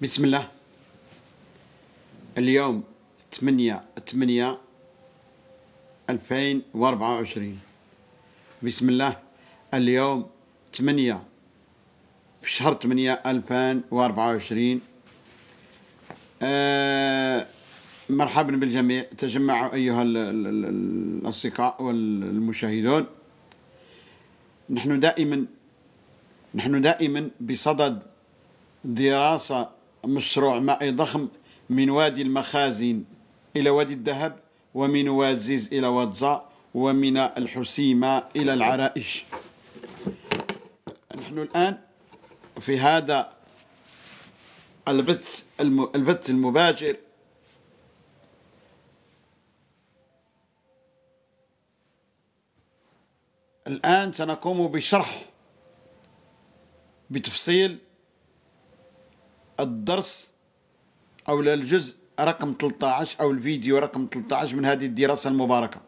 بسم الله اليوم 8 8 2024 بسم الله اليوم 8 في شهر 8 2024 آه، مرحبا بالجميع تجمعوا أيها الأصدقاء والمشاهدون نحن دائما نحن دائما بصدد دراسة مشروع مائي ضخم من وادي المخازن إلى وادي الذهب ومن وازيز إلى وادزا ومن الحسيمة إلى العرائش نحن الآن في هذا البث البث المباشر الآن سنقوم بشرح بتفصيل الدرس أو الجزء رقم 13 أو الفيديو رقم 13 من هذه الدراسة المباركة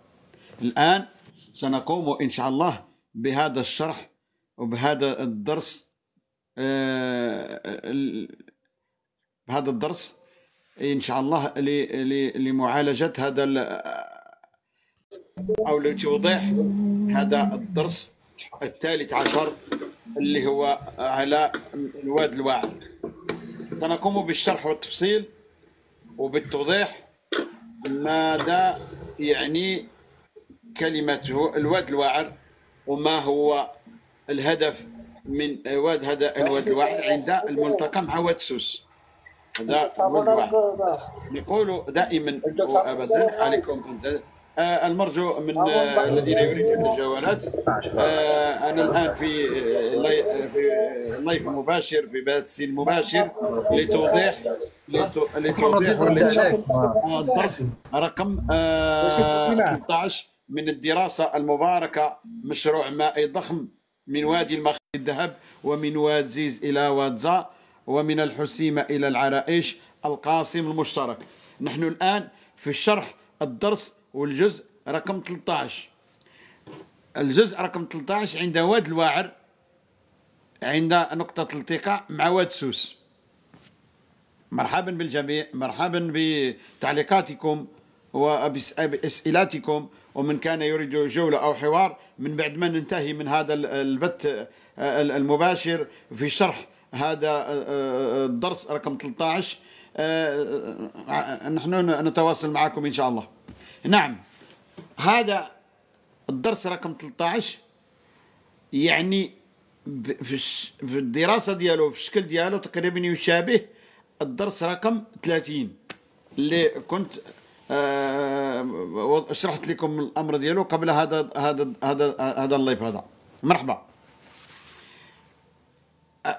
الآن سنقوم إن شاء الله بهذا الشرح وبهذا الدرس بهذا آه، الدرس إن شاء الله لمعالجة هذا أو لتوضيح هذا الدرس الثالث عشر اللي هو على الواد الواعر بدنا نقوم بالشرح والتفصيل وبالتوضيح ماذا يعني كلمة الواد الوعر وما هو الهدف من واد هذا الواد الوعر عند الملتقى مع واد سوس هذا الواد الوعر نقول دائما وابدا عليكم أنت آه، المرجو من آه، آه، الذين يريدون الجوالات انا الان في لايف مباشر في بث مباشر لتوضيح لتوضيح الدرس رقم 16 من الدراسه المباركه مشروع مائي ضخم من وادي المخ الذهب ومن واد زيز الى واد زا ومن الحسيمه الى العرائش القاسم المشترك نحن الان في الشرح الدرس والجزء رقم 13 الجزء رقم 13 عند واد الواعر عند نقطة التقاء مع واد سوس مرحبا بالجميع مرحبا بتعليقاتكم وبأسئلتكم ومن كان يريد جولة أو حوار من بعد ما ننتهي من هذا البث المباشر في شرح هذا آه، آه، الدرس رقم 13 آه، نحن نتواصل معكم إن شاء الله نعم هذا الدرس رقم 13 يعني في الدراسة ديالو في الشكل ديالو تقريبا يشابه الدرس رقم 30 اللي كنت آه، شرحت لكم الامر ديالو قبل هذا هذا هذا هذا اللايف هذا مرحبا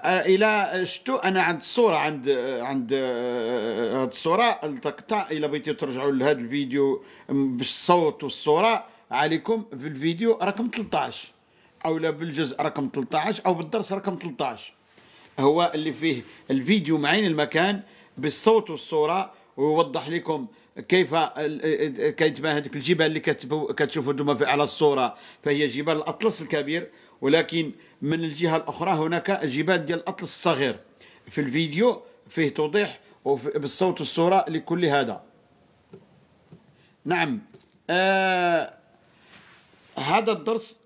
الى شتو انا عند الصوره عند عند هذه آه، الصوره التقطع الى بغيتي ترجعوا لهذا الفيديو بالصوت والصوره عليكم في الفيديو رقم 13 او لا بالجزء رقم 13 او بالدرس رقم 13 هو اللي فيه الفيديو معين المكان بالصوت والصوره ويوضح لكم كيف آه، آه، كيتبان هذيك الجبال اللي كتشوفوا انتم على الصوره فهي جبال الاطلس الكبير ولكن من الجهة الأخرى هناك الجبال ديال الأطلس الصغير في الفيديو فيه توضيح بالصوت والصورة لكل هذا نعم آه هذا الدرس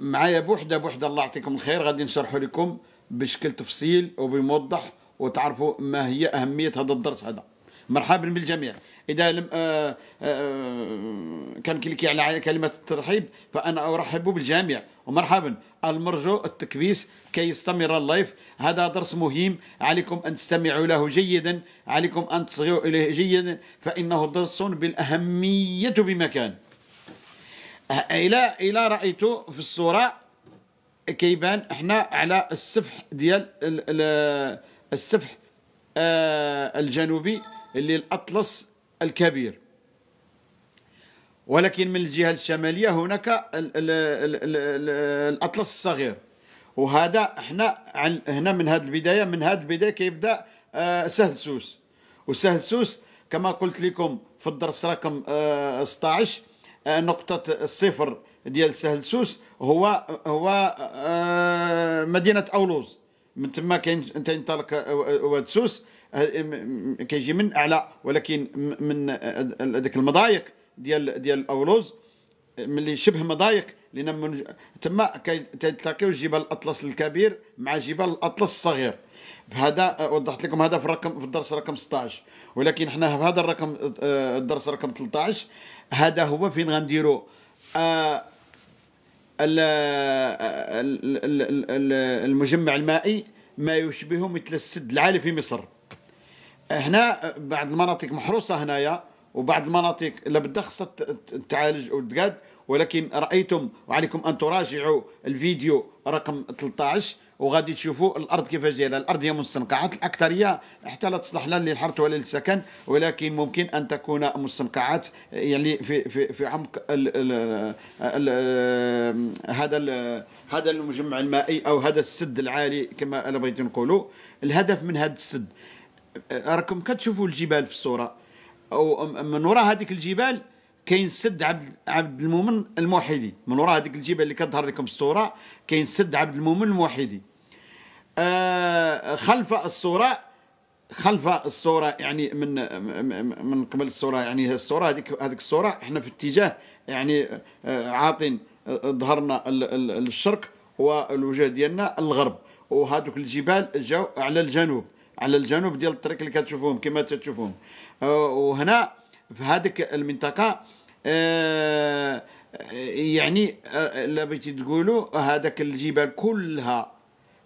معايا بوحده بوحده الله يعطيكم الخير غادي نشرحه لكم بشكل تفصيل وبموضح وتعرفوا ما هي اهميه هذا الدرس هذا مرحبا بالجميع اذا لم آآ آه، آآ آه، آه، كان كليكي على كلمه الترحيب فانا ارحب بالجميع ومرحبا المرجو التكبيس كي يستمر اللايف هذا درس مهم عليكم ان تستمعوا له جيدا عليكم ان تصغوا اليه جيدا فانه درس بالاهميه بمكان الى الى رايت في الصوره كيبان احنا على السفح ديال السفح الجنوبي اللي الأطلس الكبير ولكن من الجهة الشمالية هناك الأطلس الصغير وهذا احنا هنا من هذه البداية من هذه البداية كيبدأ آه، سهل سوس وسهل سوس كما قلت لكم في الدرس رقم 16 آه، آه، نقطة الصفر ديال سهل سوس هو هو مدينة أولوز من تما كاين آه، آه، واد سوس آه، كيجي من اعلى ولكن من هذيك المضايق ديال ديال الاولوز ملي شبه مضايق لان من تما كيتلاقيو جبال الاطلس الكبير مع جبال الاطلس الصغير بهذا وضحت لكم هذا في الرقم في الدرس رقم 16 ولكن حنا في هذا الرقم الدرس رقم 13 هذا هو فين غنديروا آه المجمع المائي ما يشبه مثل السد العالي في مصر هنا بعض المناطق محروسه هنايا وبعض المناطق لابد خصها تعالج وتقاد ولكن رايتم وعليكم ان تراجعوا الفيديو رقم 13 وغادي تشوفوا الارض كيفاش دايره الارض هي مستنقعات الاكثريه حتى لا تصلح لا للحرث ولا للسكن ولكن ممكن ان تكون مستنقعات يعني في في في عمق الـ الـ الـ هذا الـ هذا المجمع المائي او هذا السد العالي كما انا بغيت نقولوا الهدف من هذا السد راكم كتشوفوا الجبال في الصوره او من وراء هذيك الجبال كاين سد عبد عبد المؤمن الموحدي من وراء هذيك الجبال اللي كتظهر لكم الصوره كاين سد عبد المؤمن الموحدي آه، خلف الصوره خلف الصوره يعني من من قبل الصوره يعني الصوره هذيك هذيك الصوره احنا في اتجاه يعني آه، عاطين آه، ظهرنا للشرق والوجه ديالنا الغرب وهذوك الجبال جاو على الجنوب على الجنوب ديال الطريق اللي كتشوفوهم كما تشوفوهم وهنا في هذيك المنطقه آه، يعني آه، لا بغيتي تقولوا هذاك الجبال كلها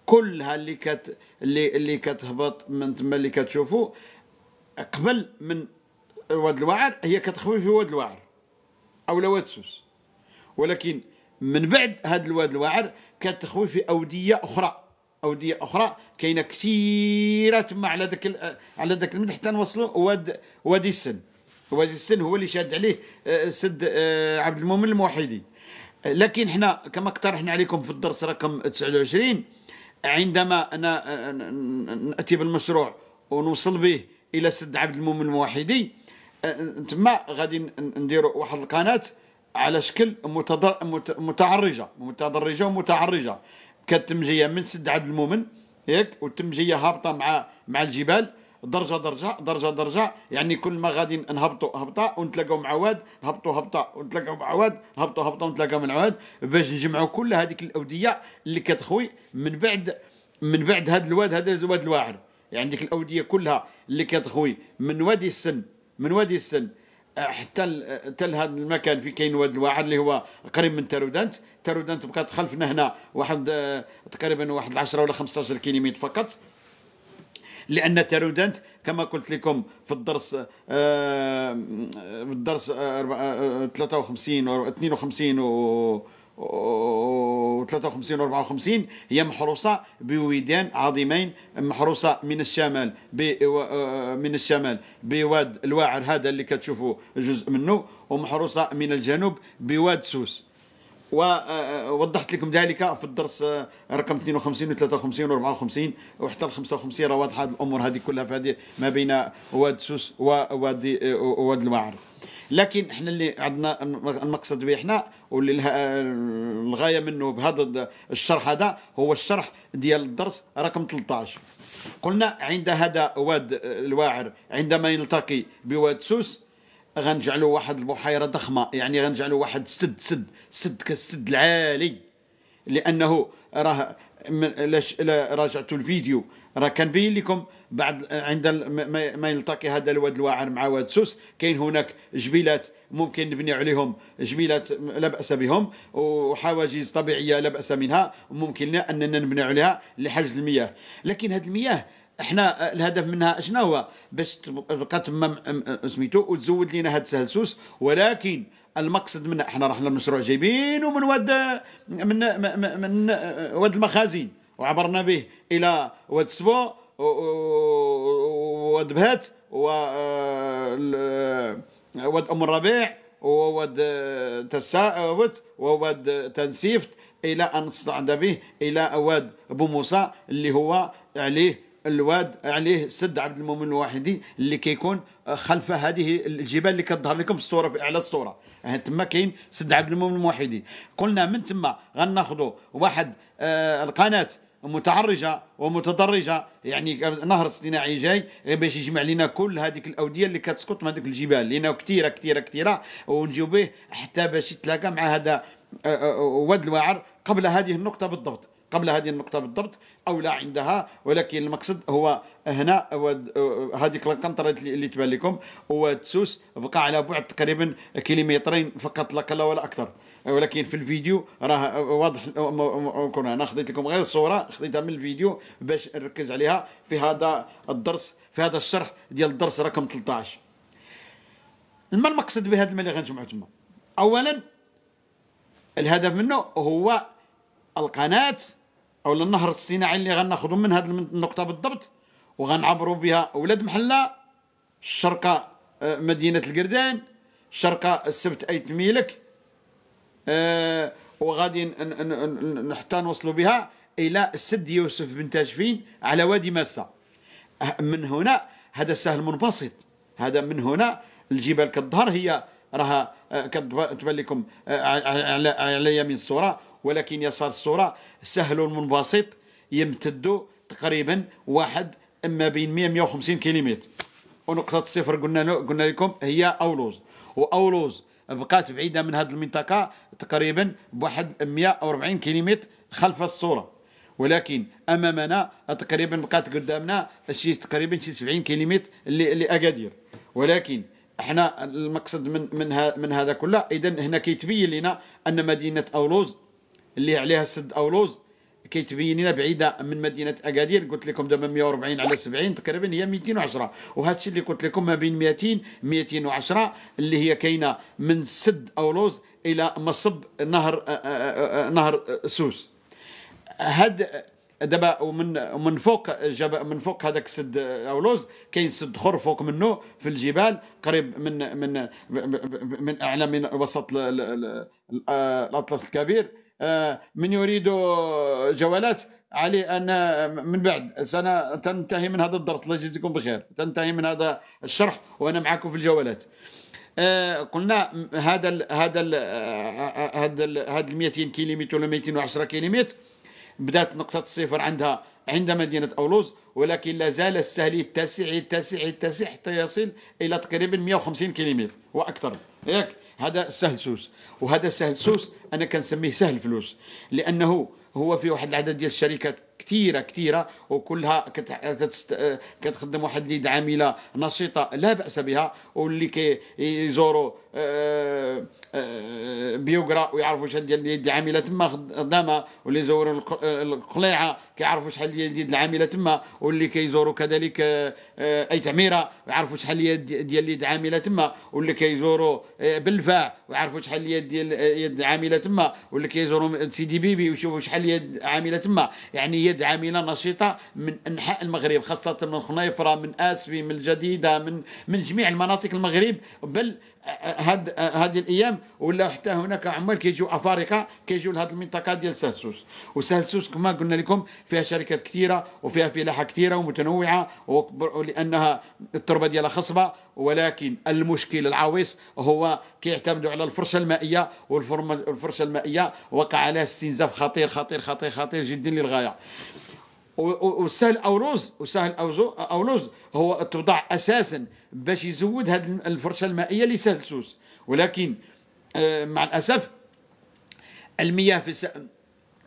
كلها اللي كت اللي اللي كتهبط من تما اللي كتشوفوا قبل من واد الوعر هي كتخوي في واد الوعر او واد سوس ولكن من بعد هذا الواد الوعر كتخوي في اوديه اخرى اوديه اخرى كاينه كثيره تما على ذاك على ذاك المدح حتى نوصلوا واد وادي السن وزير السن هو اللي شاد عليه آه، سد آه، عبد المؤمن الموحدي آه، لكن حنا كما اقترحنا عليكم في الدرس رقم 29 عندما انا ناتي بالمشروع ونوصل به الى سد عبد المؤمن الموحدي تما غادي نديروا واحد القناه على شكل متعرجه متدرجه ومتعرجه كتمجيه من سد عبد المؤمن ياك والتمجيه هابطه مع مع الجبال درجه درجه درجه درجه يعني كل ما غادي نهبطوا هبطه ونتلاقاو مع واد نهبطوا هبطه ونتلاقاو مع واد نهبطوا هبطه ونتلاقاو مع عواد باش نجمعوا كل هذيك الاوديه اللي كتخوي من بعد من بعد هذا الواد هذا الواد الواعر يعني ديك الاوديه كلها اللي كتخوي من وادي السن من وادي السن أه، حتى حتى لهذا المكان في كاين واد الواعر اللي هو قريب من تارودانت تارودانت بقات خلفنا هنا واحد أه، تقريبا واحد 10 ولا 15 كيلومتر فقط لان تيرودنت كما قلت لكم في الدرس آه، في الدرس 53 آه، آه، و 52 و 53 و 54 هي محروسة بويدان عظيمين محروسة من الشمال من الشمال بواد الواعر هذا اللي كتشوفوا جزء منه ومحروسة من الجنوب بواد سوس ووضحت لكم ذلك في الدرس آه، رقم 52 و 53 و 54 وحتى ال 55 راه واضحه الامور هذه كلها في هذه ما بين واد سوس ووادي واد آه، الوعر لكن احنا اللي عندنا المقصد به احنا واللي الغايه منه بهذا الشرح هذا هو الشرح ديال الدرس رقم 13 قلنا عند هذا واد آه، الواعر عندما يلتقي بواد سوس غنجعلو واحد البحيره ضخمه يعني غنجعلو واحد سد سد سد كالسد العالي لانه راه لاش راجعتوا الفيديو راه كنبين لكم بعد عند ما يلتقي هذا الواد الواعر مع واد سوس كاين هناك جبيلات ممكن نبني عليهم جبيلات لا باس بهم وحواجز طبيعيه لا باس منها وممكن اننا نبني عليها لحجز المياه لكن هذه المياه احنا الهدف منها شنو هو باش تبقى تما سميتو وتزود لينا هاد السهلسوس ولكن المقصد منها احنا رحنا المشروع جايبين ومن واد من من واد المخازن وعبرنا به الى واد سبو واد بهات آه، واد ام الربيع وواد آه، تساوت وواد آه، تنسيفت الى ان استعد به الى واد بوموسى اللي هو عليه الواد عليه يعني سد عبد المؤمن الواحدي اللي كيكون خلف هذه الجبال اللي كتظهر لكم في الصوره في اعلى الصوره يعني تما كاين سد عبد المؤمن الواحدي قلنا من تما غناخذوا واحد آه القناه متعرجه ومتدرجه يعني نهر اصطناعي جاي باش يجمع لنا كل هذيك الاوديه اللي كتسقط من هذيك الجبال لانه كثيره كثيره كثيره ونجيو به حتى باش يتلاقى مع هذا آه، آه، آه، واد الواعر قبل هذه النقطه بالضبط قبل هذه النقطة بالضبط أو لا عندها ولكن المقصد هو هنا هذيك القنطرة اللي تبان لكم وتسوس بقى على بعد تقريبا كيلومترين فقط لا كلا ولا أكثر ولكن في الفيديو راه واضح انا خديت لكم غير الصوره خديتها من الفيديو باش نركز عليها في هذا الدرس في هذا الشرح ديال الدرس رقم 13 ما المقصد بهذا المال اللي غنجمعو تما اولا الهدف منه هو القناه او للنهر الصناعي اللي غناخذوا من هذه النقطه بالضبط وغنعبروا بها ولاد محله الشرقه آه، مدينه القردان الشرقه السبت ايت ميلك أه وغادي حتى نوصلوا بها الى السد يوسف بن تاجفين على وادي ماسه من هنا هذا سهل منبسط هذا من هنا الجبال كتظهر هي راها آه، كتبان لكم آه، على يمين الصوره ولكن يسار الصورة سهل منبسط يمتد تقريبا واحد اما بين 100 150 كيلومتر ونقطة الصفر قلنا قلنا لكم هي أولوز وأولوز بقات بعيدة من هذه المنطقة تقريبا بواحد 140 كيلومتر خلف الصورة ولكن أمامنا تقريبا بقات قدامنا شي تقريبا شي 70 كيلومتر لأكادير ولكن احنا المقصد من من, من هذا كله اذا هنا كيتبين لنا ان مدينه اولوز اللي عليها سد اولوز كيتبين لنا بعيده من مدينه اكادير قلت لكم دابا 140 على 70 تقريبا هي 210 وهذا الشيء اللي قلت لكم ما بين 200 210 اللي هي كاينه من سد اولوز الى مصب نهر آه، آه، آه، نهر سوس هاد دابا ومن من فوق من فوق هذاك سد اولوز كاين سد خر فوق منه في الجبال قريب من من من اعلى من وسط الاطلس الكبير آه، من يريد جولات عليه ان من بعد سنه تنتهي من هذا الدرس الله يجزيكم بخير تنتهي من هذا الشرح وانا معكم في الجولات آه، قلنا هذا الـ هذا الـ هذا الـ هذا ال 200 آه، كيلومتر ولا 210 كيلومتر بدات نقطه الصفر عندها عند مدينه اولوز ولكن لا زال السهل يتسع يتسع يتسع حتى يصل الى تقريبا 150 كيلومتر واكثر ياك هذا سهل سوس وهذا سهل سوس انا كنسميه سهل فلوس لانه هو في واحد العدد ديال الشركات كثيره كثيره وكلها كتخدم واحد اليد عامله نشيطه لا باس بها واللي كيزوروا بيوغرا ويعرفوا شحال ديال اليد العامله تما خدامه واللي يزوروا القليعه كيعرفوا شحال ديال اليد العامله تما واللي كيزوروا كذلك آه، اي تعميره يعرفوا شحال اليد ديال اليد العامله تما واللي كيزوروا آه، بلفاع ويعرفوا شحال اليد ديال اليد آه، العامله تما واللي كيزوروا سيدي بيبي ويشوفوا شحال اليد عامله تما يعني يد عامله نشيطه من انحاء المغرب خاصه من خنيفره من اسفي من الجديده من من جميع المناطق المغرب بل هاد هاد الايام ولا حتى هناك عمال كيجيو افارقه كيجيو لهاد المنطقه ديال سهلسوس وسهلسوس كما قلنا لكم فيها شركات كثيره وفيها فلاحه كثيره ومتنوعه لانها التربه ديالها خصبه ولكن المشكل العويص هو كيعتمدوا على الفرشه المائيه والفرشه المائيه وقع عليها استنزاف خطير خطير خطير خطير جدا للغايه والسهل اوروز وسهل اوروز هو توضع اساسا باش يزود هذه الفرشه المائيه لسهل سوس ولكن آه، مع الاسف المياه في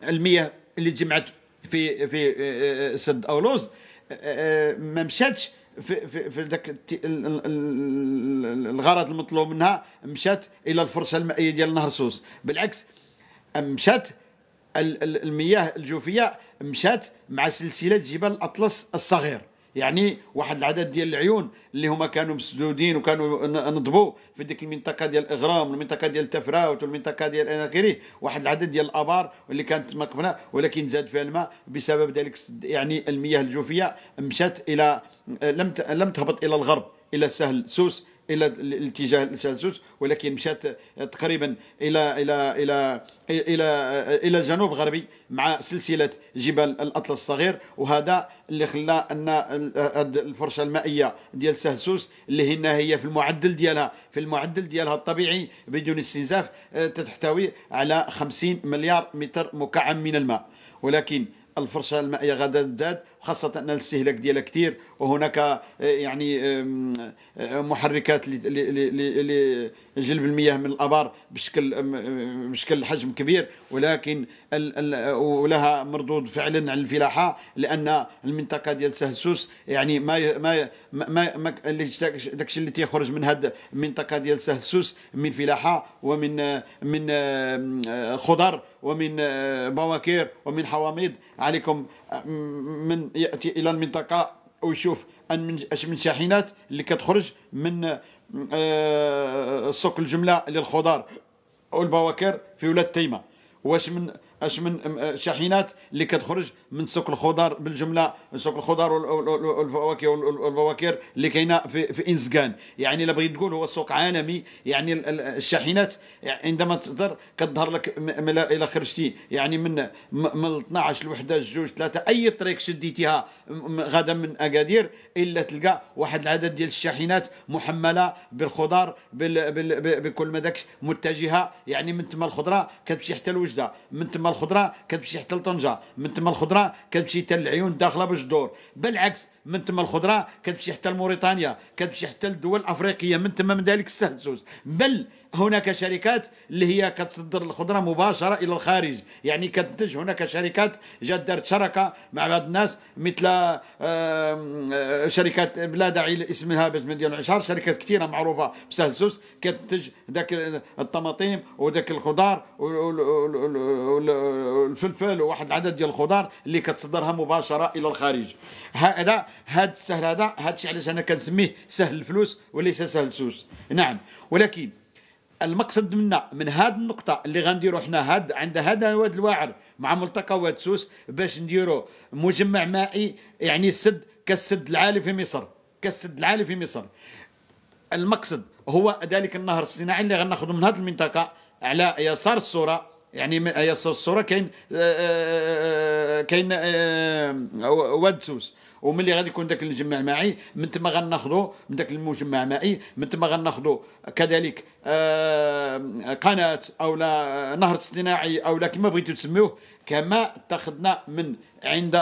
المياه اللي جمعت في في آه، آه، سد اوروز ما مشاتش في في في ذاك الغرض المطلوب منها مشات الى الفرشه المائيه ديال نهر سوس بالعكس مشات المياه الجوفيه مشات مع سلسله جبال الاطلس الصغير يعني واحد العدد ديال العيون اللي هما كانوا مسدودين وكانوا نضبوا في ديك المنطقه ديال الاغرام والمنطقه ديال التفراوت والمنطقه ديال الى اخره واحد العدد ديال الابار اللي كانت مكبنه ولكن زاد فيها الماء بسبب ذلك يعني المياه الجوفيه مشات الى لم لم تهبط الى الغرب الى سهل سوس الى الاتجاه التجسس ولكن مشات تقريبا الى الى الى الى الى الجنوب غربي مع سلسله جبال الاطلس الصغير وهذا اللي خلى ان الفرشه المائيه ديال سهسوس اللي هنا هي في المعدل ديالها في المعدل ديالها الطبيعي بدون استنزاف آه، تحتوي على 50 مليار متر مكعب من الماء ولكن الفرشه المائيه غدا تزداد وخاصة أن الاستهلاك ديالها كثير وهناك آه، يعني آه، محركات لجلب المياه من الابار بشكل بشكل حجم كبير ولكن ولها مردود فعلا على الفلاحه لان المنطقه ديال سهل يعني ما ما ما, ما داكشي اللي تيخرج من هاد المنطقه ديال سهل من فلاحه ومن آه، من خضر ومن بواكير ومن حواميض عليكم من ياتي الى المنطقه ويشوف ان اش من شاحنات اللي كتخرج من آه، سوق الجمله للخضار والبواكر في ولاد تيمه واش من اش من اه، شاحنات اللي كتخرج من سوق الخضار بالجمله سوق الخضار والفواكه والبواكر اللي كاينه في, في انزكان يعني الا بغيت تقول هو سوق عالمي يعني الشاحنات يعني عندما تظهر كتظهر لك الى خرجتي يعني من من 12 الوحده جوج ثلاثه اي طريق شديتيها غدا من اكادير الا تلقى واحد العدد ديال الشاحنات محمله بالخضار بكل ما داكش متجهه يعني من تما الخضره كتمشي حتى لوجده من تما الخضره الخضراء كتمشي حتى لطنجه من تما الخضراء كتمشي حتى للعيون داخله بالجدور بالعكس من تما الخضره كتمشي حتى لموريتانيا كتمشي حتى للدول الافريقيه من تما من ذلك السهل سوس بل هناك شركات اللي هي كتصدر الخضره مباشره الى الخارج يعني كتنتج هناك شركات جات دارت شراكه مع بعض الناس مثل شركات بلا داعي لاسمها باش ما نديرو العشار شركات كثيره معروفه بسهل سوس كتنتج ذاك الطماطم وذاك الخضار والفلفل وواحد العدد ديال الخضار اللي كتصدرها مباشره الى الخارج هذا هذا السهل هذا هذا الشيء علاش انا كنسميه سهل الفلوس وليس سهل السوس نعم ولكن المقصد منا من هاد النقطه اللي غنديرو حنا هاد عند هذا واد الواعر مع ملتقى واد سوس باش نديرو مجمع مائي يعني السد كالسد العالي في مصر كالسد العالي في مصر المقصد هو ذلك النهر الصناعي اللي غناخذو من هذه المنطقه على يسار الصوره يعني هي الصوره كاين آه، آه، آه، كاين واد سوس وملي غادي يكون داك المجمع معي من تما غناخذوا من داك المجمع معي من تما غناخذوا كذلك قناه او لا نهر اصطناعي او لا كما بغيتو تسميوه كما اتخذنا من عند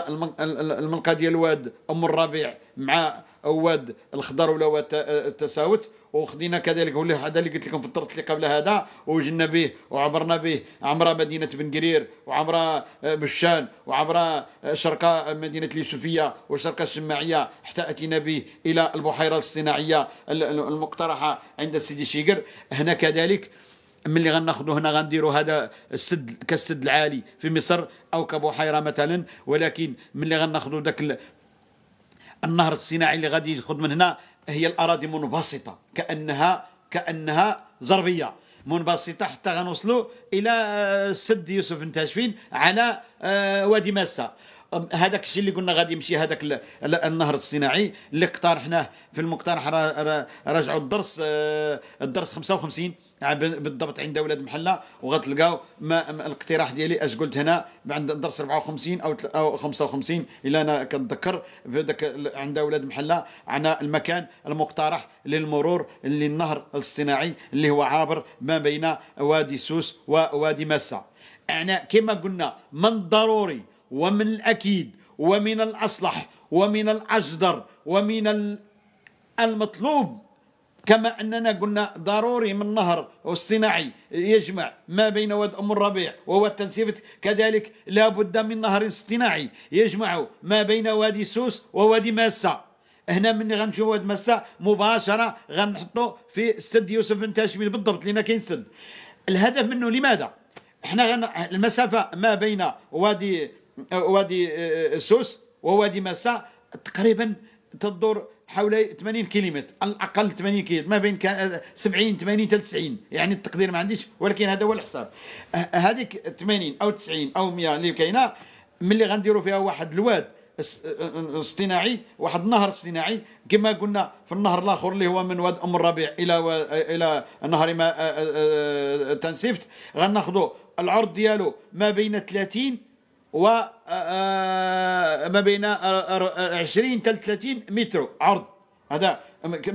الملقى ديال واد ام الربيع مع واد الخضر ولا واد التساوت وخدينا كذلك هو هذا اللي قلت لكم في الدرس اللي قبل هذا وجنا به وعبرنا به عبر مدينه بن قرير وعبر آه، بالشان وعبر آه، شرق آه، مدينه اليوسفيه وشرق الشماعيه حتى اتينا به الى البحيره الصناعيه المقترحه عند سيدي شيقر هنا كذلك ملي غناخذوا هنا غنديروا هذا السد كالسد العالي في مصر او كبحيره مثلا ولكن ملي غناخذوا ذاك النهر الصناعي اللي غادي يدخل من هنا هي الاراضي منبسطه كانها كانها زربيه منبسطه حتى غنوصلوا الى سد يوسف بن تاشفين على آه، وادي ماسه هذاك الشيء اللي قلنا غادي يمشي هذاك النهر الصناعي اللي اقترحناه في المقترح راجعوا الدرس آه، الدرس 55 آه، بالضبط عند ولاد محله وغتلقاو الاقتراح ديالي اش قلت هنا عند الدرس 54 او 55 الا انا كنتذكر في ذاك عند ولاد محله عن المكان المقترح للمرور للنهر الصناعي اللي هو عابر ما بين وادي سوس ووادي ماسه انا كما قلنا من الضروري ومن الأكيد ومن الأصلح ومن الأجدر ومن المطلوب كما أننا قلنا ضروري من النهر الصناعي يجمع ما بين واد أم الربيع وواد تنسيفت كذلك لا بد من نهر اصطناعي يجمع ما بين وادي سوس ووادي ماسة هنا من غنمشيو واد ماسة مباشرة غنحطو في سد يوسف بن تاشمين بالضبط لأن كاين سد الهدف منه لماذا؟ احنا غن... المسافة ما بين وادي وادي آه، آه، سوس ووادي مساء تقريبا تدور حوالي 80 كيلومتر على الاقل 80 كيلومتر ما بين 70 80 آه، حتى 90 يعني التقدير ما عنديش ولكن هذا هو الحساب هذيك 80 او 90 او 100 اللي كاينه ملي غنديروا فيها واحد الواد اصطناعي واحد النهر اصطناعي كما قلنا في النهر الاخر اللي هو من واد ام الربيع الى و... الى نهر ما تنسيفت غناخذوا العرض ديالو ما بين 30 و آه، آه، ما بين 20 حتى 30 متر عرض هذا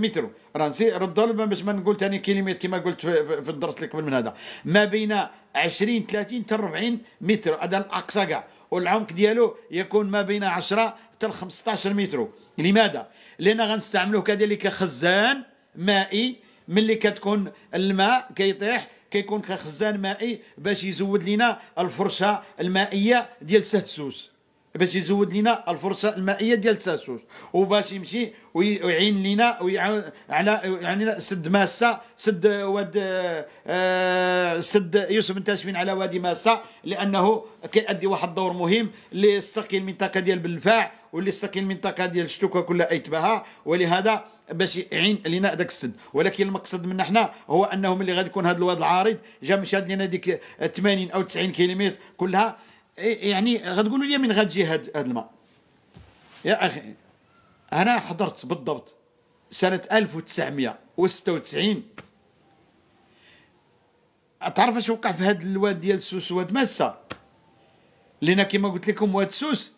متر راه نسي الظلم باش ما نقول ثاني كيلومتر كما قلت في الدرس اللي قبل من هذا ما بين 20 30 حتى 40 متر هذا الاقصى كاع والعمق ديالو يكون ما بين 10 حتى 15 متر لماذا لان غنستعملوه كذلك خزان مائي ملي كتكون الماء كيطيح كيكون كخزان مائي باش يزود لنا الفرشه المائيه ديال سهسوس باش يزود لنا الفرصه المائيه ديال ساسوس وباش يمشي ويعين لنا ويعاون على يعني سد ماسه سد واد آه، سد يوسف بن تاشفين على وادي ماسه لانه كيأدي واحد الدور مهم لسقي المنطقه ديال بلفاع واللي ساكن منطقه ديال الشتوكه كلها ايتباها ولهذا باش يعين لنا داك السد ولكن المقصد منا حنا هو انه ملي غادي يكون هذا الواد العارض جا مشاد لنا ديك 80 او 90 كيلومتر كلها يعني غتقولوا لي من غتجي هاد هاد الماء يا اخي انا حضرت بالضبط سنه 1996 تعرف اش وقع في هذا الواد ديال السوس واد ماسه لان كما قلت لكم واد سوس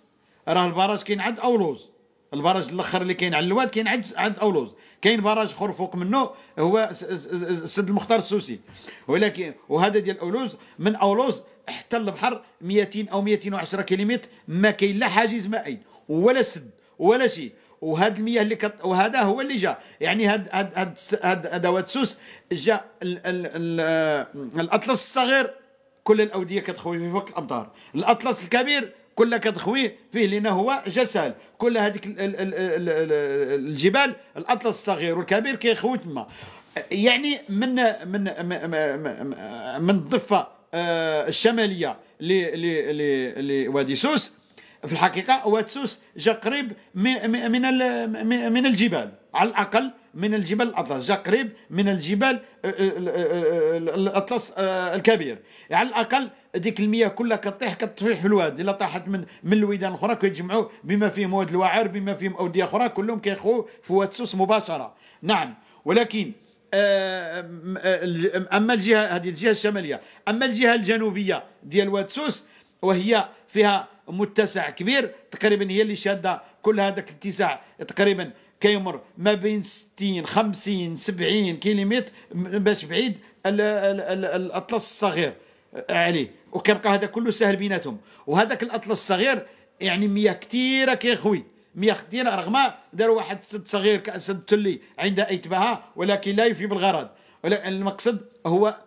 راه البراج كاين عند اولوز البراج الاخر اللي كاين على الواد كاين عند عند اولوز كاين براج اخر فوق منه هو سد المختار السوسي ولكن وهذا ديال اولوز من اولوز حتى البحر 200 او 210 كيلومتر ما كاين لا حاجز مائي ولا سد ولا شيء وهذا المياه اللي كت... وهذا هو اللي جاء يعني هاد هاد هاد هاد ادوات سوس جاء ال... ال... ال... الاطلس الصغير كل الاوديه كتخوي في وقت الامطار الاطلس الكبير كل كدخويه فيه لنا هو جسال كل هذيك الجبال الاطلس الصغير والكبير كيخوي تما يعني من من من الضفه آه، الشماليه لوادي سوس في الحقيقه وادي سوس جا قريب من من الجبال على الأقل من الجبال الأطلس جا قريب من الجبال آه، آه، آه، الأطلس الكبير يعني على الأقل ديك المياه كلها كطيح كطيح في الواد إلا طاحت من من الويدان الاخرى كيتجمعوا بما فيهم واد الوعر بما فيهم أودية أخرى كلهم كيخو في واد سوس مباشرة نعم ولكن اما الجهه هذه الجهه الشماليه اما الجهه الجنوبيه ديال واد سوس وهي فيها متسع كبير تقريبا هي اللي شاده كل هذاك الاتساع تقريبا كيمر ما بين 60 50 70 كيلومتر باش بعيد الاطلس الصغير آه، عليه وكيبقى هذا كله سهل بيناتهم وهذاك الاطلس الصغير يعني مياه كثيره كيخوي مياه كثيره رغم داروا واحد سد صغير كاسد تلي عند ايتبها ولكن لا يفي بالغرض ولكن المقصد هو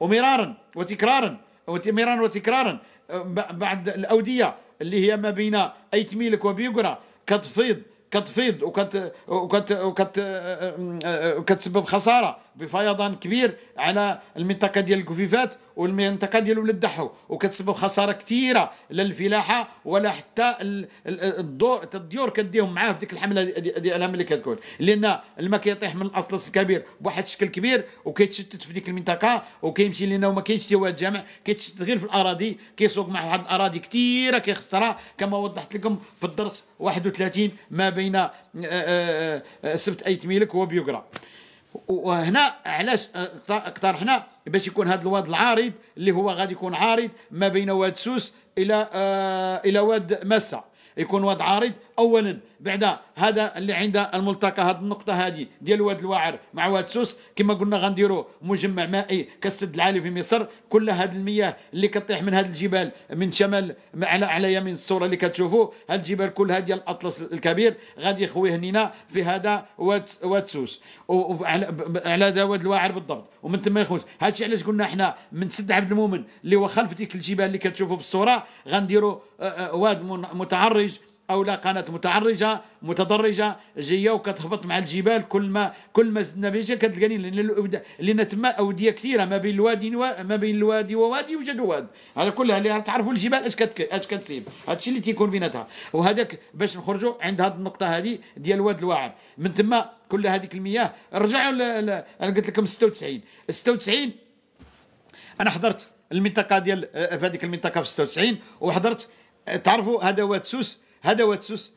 ومرارا وتكرارا مرارا وتكرارا آه، بعد الاوديه اللي هي ما بين ايتميلك وبيقرا كتفيض كتفيض وكت وكت وكت وكتسبب أه، أه، خساره بفيضان كبير على المنطقه ديال الكفيفات والمنطقه ديال ولاد دحو وكتسبب خساره كثيره للفلاحه ولا حتى الدور الديور كديهم معاه في ديك الحمله ديالها ملي كتكون لان الماء كيطيح من الاصل الكبير بواحد الشكل كبير وكيتشتت في ديك المنطقه وكيمشي لنا وما كاينش حتى واحد الجامع كيتشتت غير في الاراضي كيسوق مع واحد الاراضي كثيره كيخسرها كما وضحت لكم في الدرس 31 ما بين آه، آه، آه، سبت ايت ميلك وبيوغرا وهنا علاش آه، اقترحنا باش يكون هذا الواد العارض اللي هو غادي يكون عارض ما بين واد سوس الى آه، الى واد مسه يكون واد عارض اولا بعد هذا اللي عند الملتقى هذه النقطه هذه ديال واد الواعر مع واد سوس كما قلنا غنديروا مجمع مائي كالسد العالي في مصر كل هذه المياه اللي كطيح من هذه الجبال من شمال على على يمين الصوره اللي كتشوفوا هذه الجبال كلها ديال الاطلس الكبير غادي يخويه هنا في هذا واد واد سوس على واد الواعر بالضبط ومن ثم يخوز هذا الشيء علاش قلنا احنا من سد عبد المؤمن اللي هو خلف ديك الجبال اللي كتشوفوا في الصوره غنديروا آه، آه، واد متعرض متعرج او لا قناه متعرجه متدرجه جايه وكتهبط مع الجبال كل ما كل ما زدنا بيجا كتلقاني لان تما اوديه كثيره ما بين الوادي و... ما بين الوادي ووادي يوجد واد هذا كلها اللي تعرفوا الجبال اش كتك... اش كتسيب الشيء اللي تيكون بيناتها وهذاك باش نخرجوا عند هذه النقطه هذه ديال واد الواعر من تما كل هذيك المياه رجعوا ل... ل... انا قلت لكم 96 96 انا حضرت المنطقه ديال آه، في هذيك المنطقه في 96 وحضرت تعرفوا تسوس هذا هو تسوس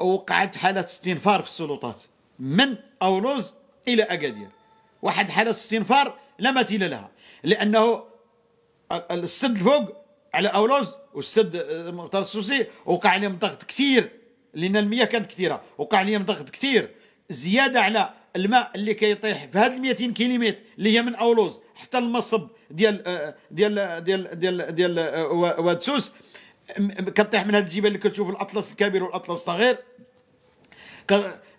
وقعت حالة استنفار في السلطات من أولوز إلى أكادير واحد حالة استنفار لا مثيل لها لأنه السد الفوق على أولوز والسد آه، مختار السوسي وقع عليهم ضغط كثير لأن المياه كانت كثيرة وقع عليهم ضغط كثير زيادة على الماء اللي كيطيح في هذه 200 كيلومتر اللي هي من أولوز حتى المصب ديال آه، آه، ديال ديال ديال ديال, ديال, ديال ديال, ديال كطيح من هذه الجبال اللي كتشوف الاطلس الكبير والاطلس الصغير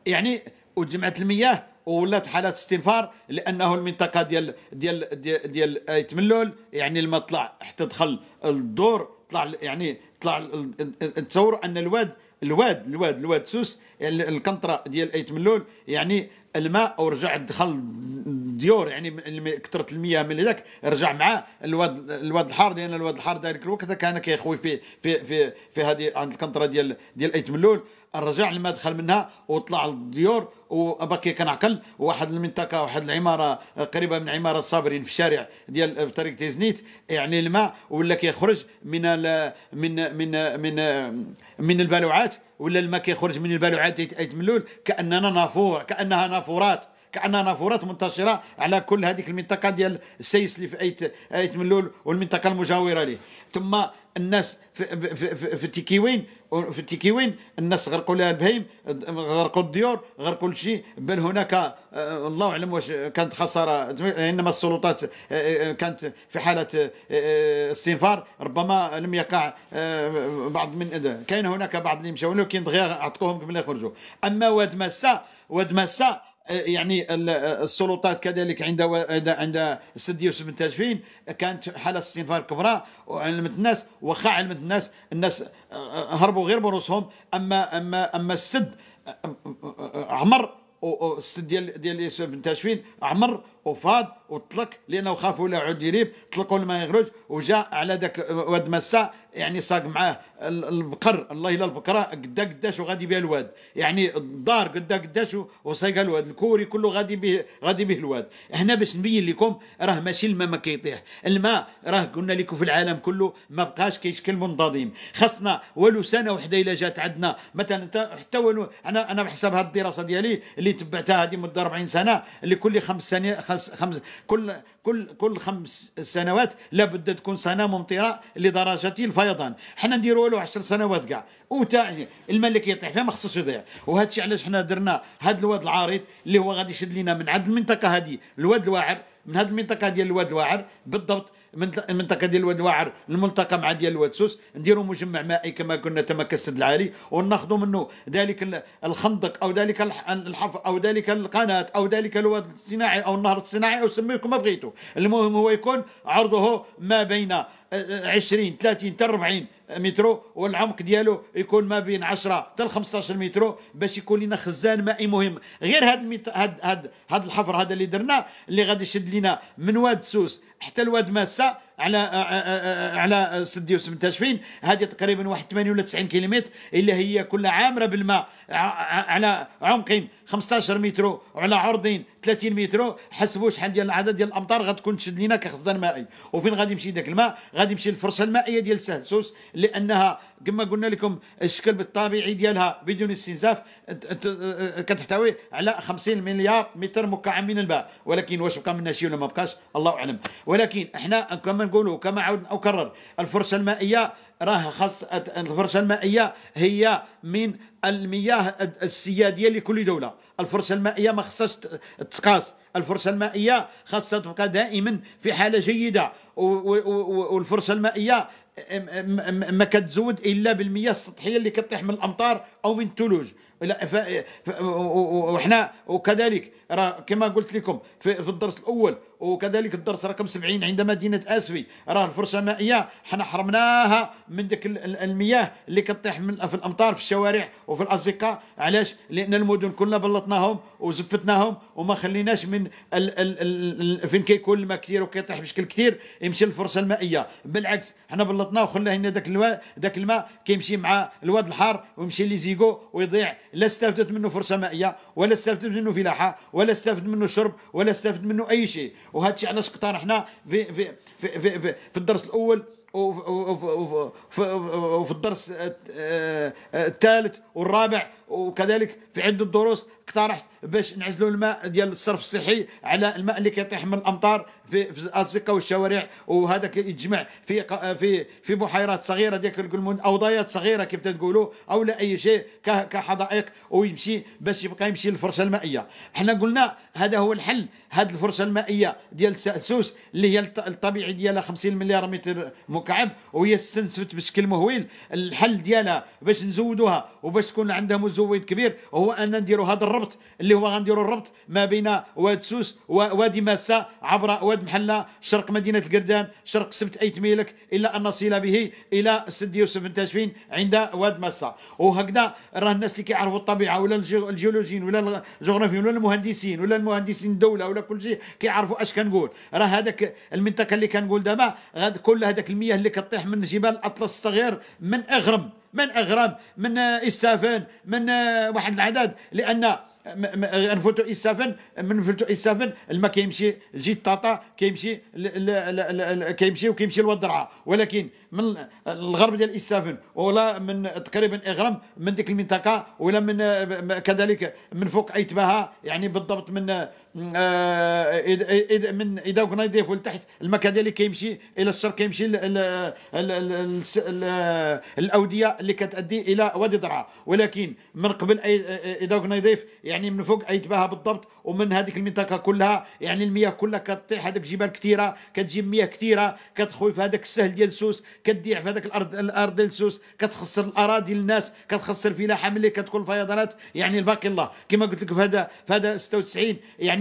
يعني وجمعت المياه ولات حالات استنفار لانه المنطقه ديال ديال ديال, ديال ايت ملول يعني الماء طلع حتى دخل الدور طلع يعني طلع تصوروا ان الواد الواد الواد الواد سوس يعني القنطره ديال ايت ملول يعني الماء ورجع دخل ديور يعني كثره المياه من هذاك رجع معاه الواد الواد الحار لان الواد الحار ذلك الوقت كان كيخوي في في في في هذه عند القنطره ديال ديال ايت ملول رجع الماء دخل منها وطلع للديور وباقي كنعقل واحد المنطقه واحد العماره قريبه من عماره الصابرين في الشارع ديال في طريق تيزنيت يعني الماء ولا كيخرج من من من من من البالوعات ولا الماء كيخرج من البالوعات يتملول كاننا نافور كانها نافورات كأنها نافورات منتشرة على كل هذيك المنطقة ديال السيس اللي في أيت, أيت ملول والمنطقة المجاورة له ثم الناس في, في, في, في تيكيوين في تيكيوين الناس غرقوا لها بهيم غرقوا الديور غرقوا كل شيء بل هناك آه، الله اعلم واش كانت خساره انما السلطات آه، آه، كانت في حاله استنفار ربما لم يقع بعض من كاين هناك بعض اللي مشاو لكن دغيا عطوهم قبل يخرجوا اما واد مسا واد مسا يعني السلطات كذلك عند عند السد يوسف بن تاجفين كانت حاله استنفار كبرى وعلمت الناس وخا علمت الناس الناس آه، آه، هربوا غير برؤوسهم اما اما اما السد آه، عمر السد ديال ديال يوسف بن تاجفين عمر وفاض وطلق لانه خافوا لا عود يريب طلقوا الماء يخرج وجاء على ذاك واد مساء يعني ساق معاه البقر الله الا البقره قدا قداش وغادي بها الواد يعني الدار قدا قداش وصاق الواد الكوري كله غادي به غادي به الواد هنا باش نبين لكم راه ماشي الماء ما كيطيح الماء راه قلنا لكم في العالم كله ما بقاش كيشكل منتظم خاصنا ولو سنه وحده الا جات عندنا مثلا حتى ولو انا انا بحسب هذه الدراسه ديالي اللي تبعتها هذه مده 40 سنه لكل خمس سنين خمس خمس كل كل كل خمس سنوات لابد تكون سنه ممطره لدرجه الفيضان حنا نديروا له 10 سنوات كاع وتا الملك يطيح فيها ما خصوش يضيع وهذا الشيء علاش حنا درنا هذا الواد العريض اللي هو غادي يشد لينا من عند المنطقه هذه الواد الواعر من هذه المنطقه ديال الواد الواعر بالضبط من المنطقه ديال الواد الواعر الملتقى مع ديال الواد سوس نديروا مجمع مائي كما كنا تما السد العالي وناخذوا منه ذلك الخندق او ذلك الحفر او ذلك القناه او ذلك الواد الصناعي او النهر الصناعي او سميه كما بغيتوا المهم هو يكون عرضه ما بين 20 30 حتى 40 متر والعمق ديالو يكون ما بين 10 حتى 15 متر باش يكون لنا خزان مائي مهم غير هذا المت... هذا هذا الحفر هذا اللي درنا اللي غادي يشد لنا من واد سوس حتى لواد ماسه على على 76 تاشفين هذه تقريبا واحد 80 ولا 90 كيلومتر اللي هي كلها عامره بالماء على عمق 15 متر وعلى عرض 30 متر حسبوا شحال ديال العدد ديال الامطار غتكون تشد لنا كخزان مائي وفين غادي يمشي ذاك الماء غادي يمشي الفرصه المائيه ديال سهسوس لانها كما قلنا لكم الشكل الطبيعي ديالها بدون استنزاف أه، كتحتوي على 50 مليار متر مكعب من الماء ولكن واش بقى منها شي ولا ما بقاش الله اعلم ولكن احنا كما نقولوا كما عاود اكرر الفرشه المائيه راه خاص الفرشه المائيه هي من المياه السياديه لكل دوله الفرشه المائيه ما خصهاش تقاس الفرشه المائيه خاصها تبقى دائما في حاله جيده والفرشه المائيه ما كتزود الا بالمياه السطحيه اللي كطيح من الامطار او من الثلوج لا ف... ف... وحنا وكذلك راه كما قلت لكم في, في الدرس الاول وكذلك الدرس رقم 70 عند مدينه اسفي راه الفرصه مائيه حنا حرمناها من ديك المياه اللي كطيح من في الامطار في الشوارع وفي الازقه علاش لان المدن كلنا بلطناهم وزفتناهم وما خليناش من ال... ال... ال... فين كيكون الماء كثير وكيطيح بشكل كثير يمشي الفرصه المائيه بالعكس حنا بلطناه وخلينا لنا ذاك الماء ذاك الماء كيمشي مع الواد الحار ويمشي لي زيغو ويضيع لا استفدت منه فرصه مائيه ولا استفدت منه فلاحه ولا استفدت منه شرب ولا استفدت منه اي شيء وهذا الشيء علاش اقترحنا في في في في, في, في الدرس الاول وفي الدرس آه، آه، الثالث والرابع وكذلك في عده دروس اقترحت باش نعزلوا الماء ديال الصرف الصحي على الماء اللي كيطيح من الامطار في, الزقه والشوارع وهذا كيتجمع في في في بحيرات صغيره ديك او ضيات صغيره كيف تقولوا او لا اي شيء كحدائق ويمشي باش يبقى يمشي للفرشه المائيه احنا قلنا هذا هو الحل هذه الفرشه المائيه ديال السوس اللي هي الطبيعي ديالها 50 مليار متر مكعب وهي استنسفت بشكل مهويل الحل ديالها باش نزودوها وباش تكون عندها مزود زويد كبير هو ان نديروا هذا الربط اللي هو غنديروا الربط ما بين واد سوس ووادي ماسة عبر واد محلة شرق مدينة القردان شرق سبت أيت ميلك إلا أن نصل به إلى سد يوسف بن تاشفين عند واد ماسة وهكذا راه الناس اللي كيعرفوا الطبيعة ولا الجيولوجيين ولا الجغرافيين ولا المهندسين ولا المهندسين الدولة ولا كل شيء كيعرفوا اش كنقول راه هذاك المنطقة اللي كنقول دابا كل هذاك المياه اللي كطيح من جبال الأطلس الصغير من أغرب من اغرام من استافن من واحد العدد لان نفوتو استافن من نفوتو استافن الما كيمشي لجي طاطا كيمشي كيمشي وكيمشي درعا ولكن من الغرب ديال استافن ولا من تقريبا اغرام من ديك المنطقه ولا من كذلك من فوق ايتباها يعني بالضبط من آه، اذا من اذا كنا يضيفوا لتحت المكان اللي كيمشي الى الشرق كيمشي الاوديه اللي كتادي الى وادي درعا ولكن من قبل اذا كنا نضيف يعني من فوق ايتباها بالضبط ومن هذيك المنطقه كلها يعني المياه كلها كطيح هذيك جبال كثيره كتجي مياه كثيره كتخوي في هذاك السهل ديال سوس كتضيع في هذاك الارض الارض ديال سوس كتخسر الاراضي للناس كتخسر الفلاحة ملي كتكون الفيضانات يعني الباقي الله كما قلت لك في هذا في هذا 96 يعني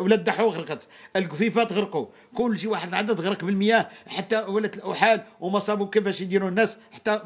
ولاد دحو غرقت القفيفات غرقوا كل شيء واحد العدد غرق بالمياه حتى ولات الاوحال وما صابوا كيفاش يديروا الناس حتى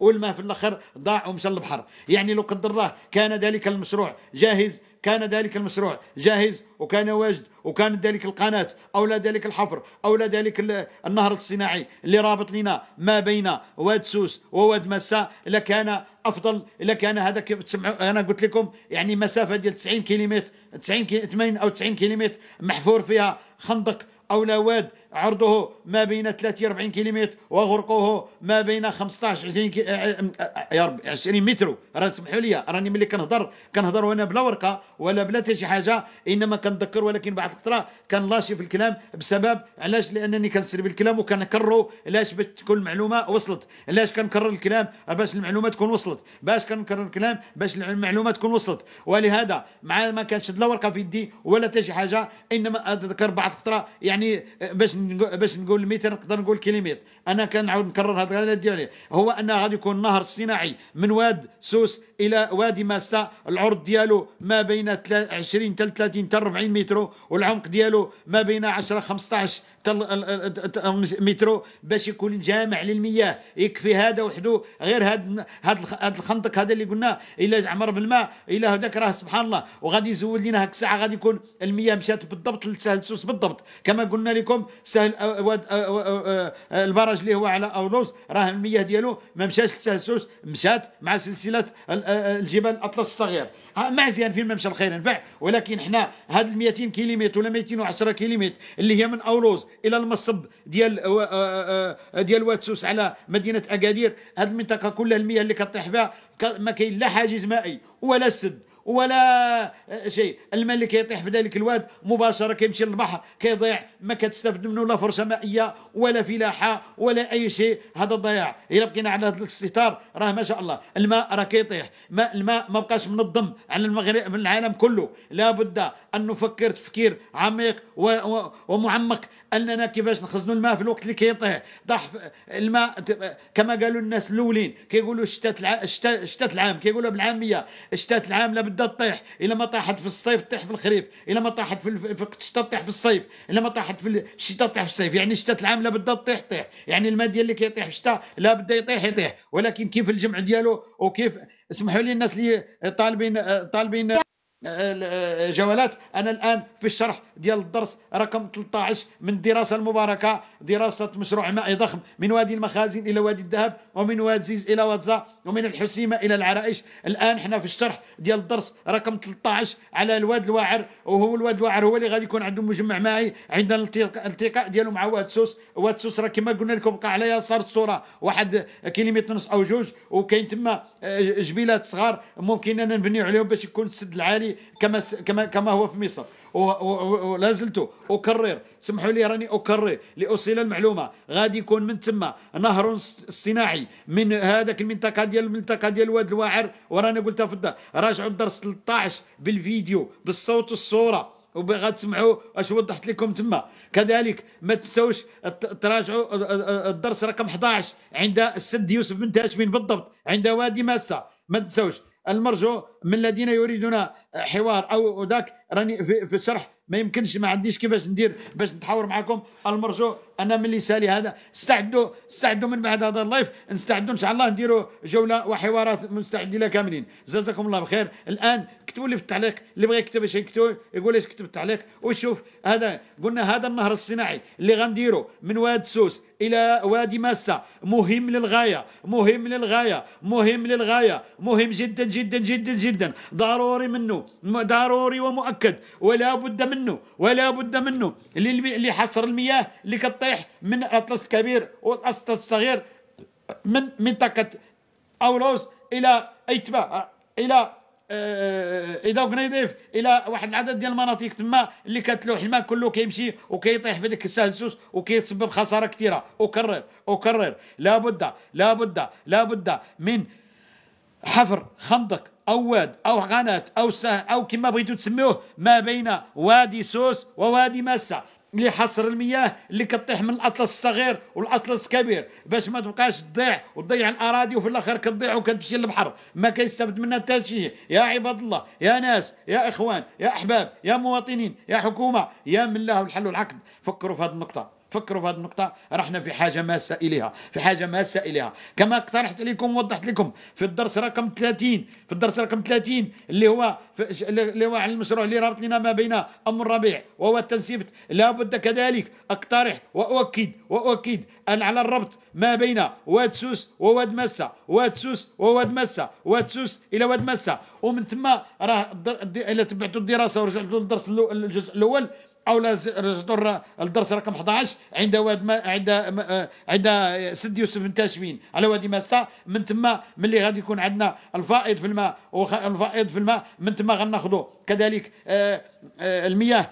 والماء في الاخر ضاع ومشى للبحر يعني لو قدر الله كان ذلك المشروع جاهز كان ذلك المشروع جاهز وكان واجد وكان ذلك القناة أو لا ذلك الحفر أو لا ذلك النهر الصناعي اللي رابط لنا ما بين واد سوس وواد مساء لكان أفضل لكان هذا تسمعوا أنا قلت لكم يعني مسافة ديال 90 كيلومتر 90 كيلومتر 80 او 90 كيلومتر محفور فيها خندق او لا واد عرضه ما بين 30 40 كيلومتر وغرقه ما بين 15 20 كي... اه، اه، اه، يا رب 20 متر راه سمحوا لي راني ملي كنهضر كنهضر وانا بلا ورقه ولا بلا حتى شي حاجه انما كنذكر ولكن بعض الخطره كنلاشي في الكلام بسبب علاش لانني كنسرب الكلام وكنكرره علاش باش تكون المعلومه وصلت علاش كنكرر الكلام باش المعلومه تكون وصلت باش كنكرر الكلام باش المعلومه تكون وصلت ولهذا مع ما كنشد لا ورقه في يدي ولا حتى شي حاجه انما اتذكر بعض الخطره يعني باش باش نقول متر نقدر نقول كيلومتر انا كنعاود نكرر هذا ديالي هو ان غادي يكون نهر صناعي من واد سوس الى وادي ماسا العرض ديالو ما بين 20 حتى 30 حتى 40 متر والعمق ديالو ما بين 10 15 متر باش يكون جامع للمياه يكفي هذا وحده غير هذا هذا الخندق هذا اللي قلنا الى عمر بالماء الى هذاك راه سبحان الله وغادي يزول لنا هاك الساعه غادي يكون المياه مشات بالضبط لسهل سوس بالضبط كما قلنا لكم سهل واد أه، البرج اللي هو على أولوس راه المياه ديالو ما مشاش لسهسوس مشات مع سلسله أه، الجبال الاطلس الصغير مزيان فين ما مشى الخير ينفع ولكن حنا هاد ال 200 كيلومتر ولا 210 كيلومتر اللي هي من اولوز الى المصب ديال أه، ديال واتسوس على مدينه اكادير هاد المنطقه كلها المياه اللي كطيح فيها ما كاين لا حاجز مائي ولا سد ولا آه، شيء الملك يطيح في ذلك الواد مباشرة كيمشي للبحر كيضيع ما كتستفد منه لا فرصة مائية ولا فلاحة ولا أي شيء هذا الضياع إلا بقينا على هذا الستار راه ما شاء الله الماء راه كيطيح ما الماء ما بقاش منظم على المغرب من العالم كله لا بد أن نفكر تفكير عميق ومعمق أننا كيفاش نخزنوا الماء في الوقت اللي كيطيح ضح آه، الماء آه، كما قالوا الناس الأولين كيقولوا شتات العام شتات العام كيقولوا بالعامية شتات العام لابد تبدا تطيح الا ما طاحت في الصيف تطيح في الخريف الا ما طاحت في الشتاء تطيح في الصيف الا ما طاحت في الشتاء تطيح في الصيف يعني الشتاء العام لا بدا تطيح تطيح يعني الماء ديال اللي كيطيح في الشتاء لا بدا يطيح يطيح ولكن كيف الجمع ديالو وكيف اسمحوا لي الناس اللي طالبين طالبين آه، آه، جولات انا الان في الشرح ديال الدرس رقم 13 من الدراسه المباركه دراسه مشروع مائي ضخم من وادي المخازن الى وادي الذهب ومن وادي زيز الى واتزا ومن الحسيمه الى العرائش الان حنا في الشرح ديال الدرس رقم 13 على الواد الواعر وهو الواد الواعر هو اللي غادي يكون عنده مجمع مائي عندنا الالتقاء ديالو مع واد سوس واد سوس راه كما قلنا لكم بقى على يسار الصوره واحد كيلومتر ونص او جوج وكاين تما آه، جبيلات صغار ممكن انا نبنيو عليهم باش يكون السد العالي كما كما كما هو في مصر ولا زلت اكرر سمحوا لي راني اكرر لاصيل المعلومه غادي يكون من تما نهر صناعي من هذاك المنطقه ديال المنطقه ديال واد الواعر وراني قلتها في الدار راجعوا الدرس 13 بالفيديو بالصوت والصوره وبغا تسمعوا اش وضحت لكم تما كذلك ما تنساوش تراجعوا الدرس رقم 11 عند السد يوسف بن تاشمين بالضبط عند وادي ماسه ما تنساوش المرجو من الذين يريدون حوار او ذاك راني في, في الشرح ما يمكنش ما عنديش كيفاش ندير باش نتحاور معكم المرجو انا من سالي هذا استعدوا استعدوا من بعد هذا اللايف نستعدوا ان شاء الله نديروا جوله وحوارات مستعدين كاملين جزاكم الله بخير الان اكتبوا لي في التعليق اللي بغى يكتب اش يكتب يقول اش كتب التعليق ويشوف هذا قلنا هذا النهر الصناعي اللي غنديروا من واد سوس الى وادي ماسه مهم للغايه مهم للغايه مهم للغايه مهم جدا جدا جدا جدا جدا ضروري منه ضروري ومؤكد ولا بد منه ولا بد منه لحصر المياه اللي كطيح من الأطلس الكبير والأطلس الصغير من منطقة أولوس إلى أيتبا إلى آه، إذا كنا يضيف الى واحد العدد ديال المناطق تما اللي كتلوح الماء كله كيمشي وكيطيح في ذاك السهلسوس وكيسبب خساره كثيره اكرر اكرر لابد لابد لابد من حفر خندق أو واد أو غنات أو سهل أو كما بغيتو تسميوه ما بين وادي سوس ووادي اللي لحصر المياه اللي كطيح من الاطلس الصغير والاطلس الكبير باش ما تبقاش تضيع وتضيع الاراضي وفي الاخر كتضيع وكتمشي للبحر ما كيستافد منها حتى شيء يا عباد الله يا ناس يا اخوان يا احباب يا مواطنين يا حكومه يا من له الحل والعقد فكروا في هذه النقطه فكروا في هذه النقطة رحنا في حاجة ماسة إليها في حاجة ماسة إليها كما اقترحت لكم ووضحت لكم في الدرس رقم 30 في الدرس رقم 30 اللي هو اللي هو عن المشروع اللي رابط لنا ما بين أم الربيع وهو التنسيف لابد كذلك أقترح وأؤكد وأؤكد أن على الربط ما بين واد سوس وواد مسة واد سوس وواد مسة واد سوس إلى واد مسة ومن ثم راه إلا تبعتوا الدراسة ورجعتوا للدرس الجزء الأول او لزدر الدرس رقم 11 عند واد ما عند آه، عند سد يوسف بن تاشمين على وادي ماسا من تما ملي غادي يكون عندنا الفائض في الماء الفائض في الماء من تما غناخذوا كذلك آه، آه، المياه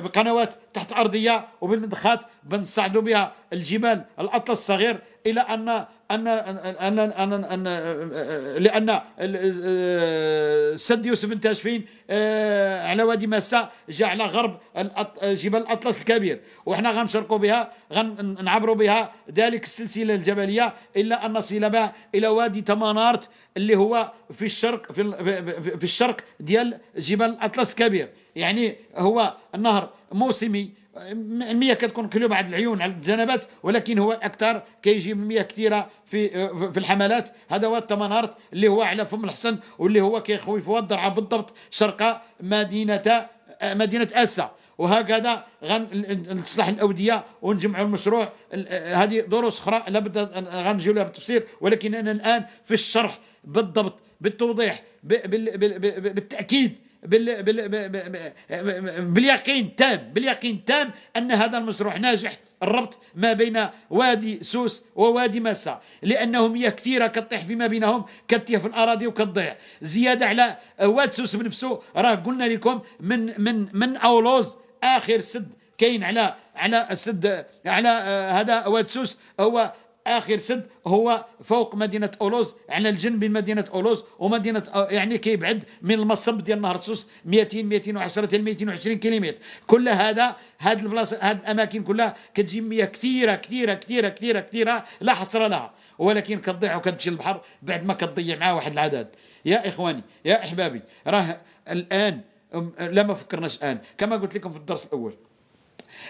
بقنوات تحت ارضيه وبالمدخات بنستعملوا بها الجبال الاطلس الصغير الى ان ان ان ان, أن, لان آه، سد يوسف بن تاشفين آه، على وادي مسا جاء على غرب جبال الاطلس الكبير وحنا غنشرقوا بها غنعبروا بها ذلك السلسله الجبليه الا ان نصل بها الى وادي تمانارت اللي هو في الشرق في في الشرق ديال جبال الاطلس الكبير يعني هو النهر موسمي المياه كتكون كلوب عند العيون على الجنبات ولكن هو اكثر كيجي مياه كثيره في آه، في الحملات هذا هو التمنهرت اللي هو على فم الحسن واللي هو كيخوي في الضرعه بالضبط شرق مدينه آه، مدينه اسا وهكذا غنصلح الاوديه ونجمعوا المشروع آه، هذه دروس اخرى لابد غنجيو لها بالتفسير ولكن انا الان في الشرح بالضبط بالتوضيح بالتاكيد بال بال باليقين تام باليقين تام أن هذا المشروع ناجح الربط ما بين وادي سوس ووادي مسا لأنهم مياه كثيرة كطيح فيما بينهم كطيح في الأراضي وكتضيع زيادة على واد سوس بنفسه راه قلنا لكم من من من أولوز آخر سد كاين على على السد على آه، هذا واد سوس هو اخر سد هو فوق مدينه اولوز على الجنب من مدينه اولوز ومدينه يعني كيبعد من المصب ديال نهر سوس 200 210 220 كيلومتر كل هذا هاد البلاصه هاد الاماكن كلها كتجي مياه كثيره كثيره كثيره كثيره كثيره لا حصر لها ولكن كتضيع وكتمشي للبحر بعد ما كتضيع معاه واحد العدد يا اخواني يا احبابي راه الان لا ما فكرناش الان كما قلت لكم في الدرس الاول